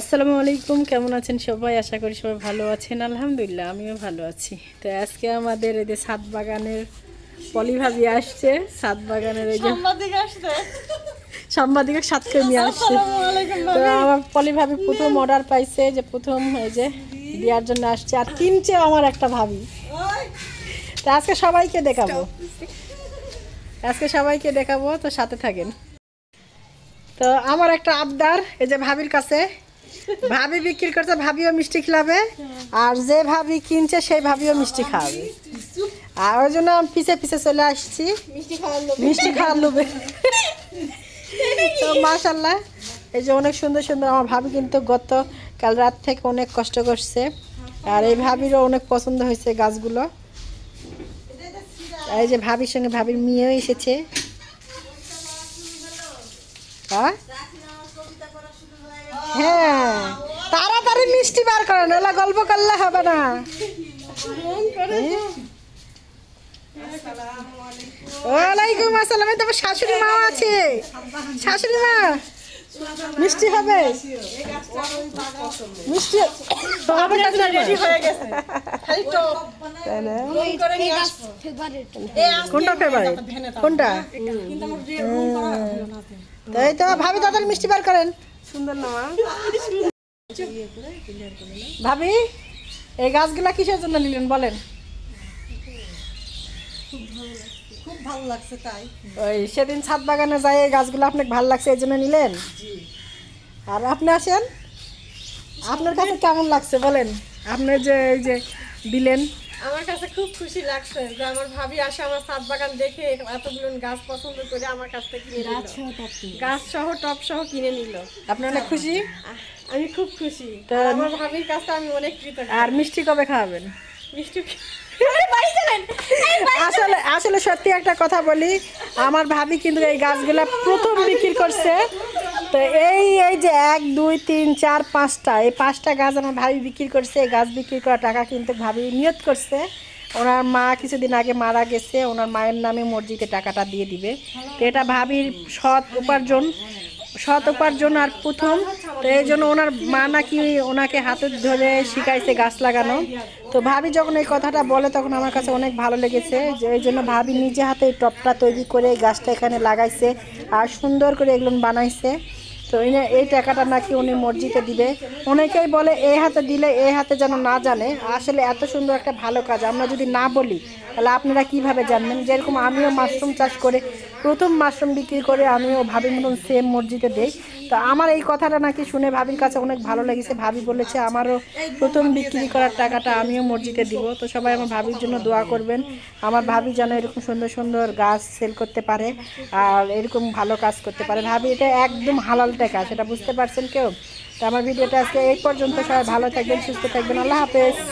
আসসালামু আলাইকুম কেমন আছেন সবাই আশা করি সবাই ভালো আছেন আলহামদুলিল্লাহ আমিও ভালো আছি তো আজকে আমাদের এই যে সাত বাগানের পলি ভাবি আসছে সাত বাগানের এই যে সাংবাদিক সাতকর্মী আসছে তো আমার ভাবি প্রথম অর্ডার পাইছে যে প্রথম এই যে দেওয়ার জন্য আসছে আর কিনছে আমার একটা ভাবি তো আজকে সবাইকে দেখাবো আজকে সবাইকে দেখাবো তো সাথে থাকেন তো আমার একটা আবদার এই যে ভাবির কাছে ভাবি বিক্রি করছে ভাবিও মিষ্টি খেলাবে আর যে ভাবি কিনছে সেই ভাবিও মিষ্টি খাওয়াবে আর ওই জন্য আমি পিছে পিছে চলে আসছি মিষ্টি খাওয়ার লোভে তো মাসাল্লাহ এই যে অনেক সুন্দর সুন্দর আমার ভাবি কিন্তু গত কাল রাত থেকে অনেক কষ্ট করছে আর এই ভাবিরও অনেক পছন্দ হয়েছে গাছগুলো এই যে ভাবির সঙ্গে ভাবির মেয়েও এসেছে হ্যাঁ হ্যাঁ তাড়াতাড়ি মিষ্টি বার করে নাহলে গল্প করলে হবে না হ্যাঁ। ওয়ালাইকুম আসসালাম তোমার শাশুড়ি মা আছে শাশুড়ি মা মিষ্টি হবে কোনটা ফেভারিট কোনটা এই তো ভাবি তাদের মিষ্টি বার করেন সুন্দর না মা ভাবি এই গাছগুলা কিসের জন্য নিলেন বলেন খুব ভালো লাগছে তাই ওই সেদিন ছাদ বাগানে যাই এই গাছগুলো আপনাকে ভালো লাগছে এই জন্য নিলেন আর আপনি আসেন আপনার কাছে কেমন লাগছে বলেন আপনার যে এই যে দিলেন আমার কাছে খুব খুশি লাগছে যে আমার ভাবি আসে আমার সাত বাগান দেখে এতগুলো গাছ পছন্দ করে আমার কাছ থেকে গাছ সহ টপ সহ কিনে নিল আপনার অনেক খুশি আমি খুব খুশি আমার ভাবির কাছে আমি অনেক কৃতজ্ঞ আর মিষ্টি কবে খাওয়াবেন মিষ্টি আসলে আসলে সত্যি একটা কথা বলি আমার ভাবি কিন্তু এই গাছগুলা প্রথম বিক্রি করছে তো এই এই যে এক দুই তিন চার পাঁচটা এই পাঁচটা গাছ আমার ভাবি বিক্রি করছে এই গাছ বিক্রি করা টাকা কিন্তু ভাবি নিয়ত করছে ওনার মা কিছুদিন আগে মারা গেছে ওনার মায়ের নামে মসজিদে টাকাটা দিয়ে দিবে তো এটা ভাবির সৎ উপার্জন সৎ উপার্জন আর প্রথম তো এই জন্য ওনার মা নাকি ওনাকে হাতে ধরে শিখাইছে গাছ লাগানো তো ভাবি যখন এই কথাটা বলে তখন আমার কাছে অনেক ভালো লেগেছে যে এই জন্য ভাবি নিজে হাতে এই টপটা তৈরি করে গাছটা এখানে লাগাইছে আর সুন্দর করে এগুলো বানাইছে তো এই টাকাটা নাকি উনি মসজিদে দিবে অনেকেই বলে এই হাতে দিলে এই হাতে যেন না জানে আসলে এত সুন্দর একটা ভালো কাজ আমরা যদি না বলি তাহলে আপনারা কিভাবে জানবেন যেরকম আমিও মাশরুম চাষ করে প্রথম মাশরুম বিক্রি করে আমিও ভাবি মতন সেম মসজিদে দেই তা আমার এই কথাটা নাকি শুনে ভাবির কাছে অনেক ভালো লেগেছে ভাবি বলেছে আমারও প্রথম বিক্রি করার টাকাটা আমিও মসজিদে দিব তো সবাই আমার ভাবির জন্য দোয়া করবেন আমার ভাবি যেন এরকম সুন্দর সুন্দর গাছ সেল করতে পারে আর এরকম ভালো কাজ করতে পারে ভাবি এটা একদম হালাল টাকা সেটা বুঝতে পারছেন কেউ তো আমার ভিডিওটা আজকে এই পর্যন্ত সবাই ভালো থাকবেন সুস্থ থাকবেন আল্লাহ হাফেজ